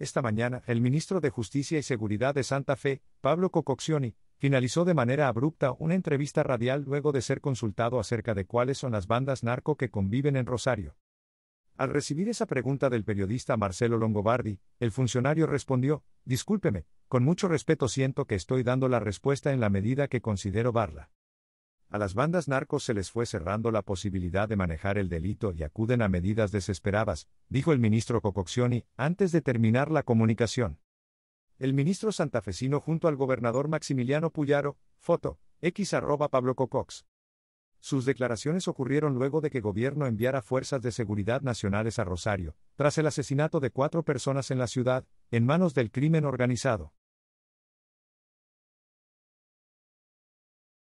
Esta mañana, el ministro de Justicia y Seguridad de Santa Fe, Pablo Cococcioni, finalizó de manera abrupta una entrevista radial luego de ser consultado acerca de cuáles son las bandas narco que conviven en Rosario. Al recibir esa pregunta del periodista Marcelo Longobardi, el funcionario respondió, Discúlpeme, con mucho respeto siento que estoy dando la respuesta en la medida que considero barla. A las bandas narcos se les fue cerrando la posibilidad de manejar el delito y acuden a medidas desesperadas, dijo el ministro Cococcioni, antes de terminar la comunicación. El ministro santafesino junto al gobernador Maximiliano Puyaro, foto, x Pablo Sus declaraciones ocurrieron luego de que gobierno enviara fuerzas de seguridad nacionales a Rosario, tras el asesinato de cuatro personas en la ciudad, en manos del crimen organizado.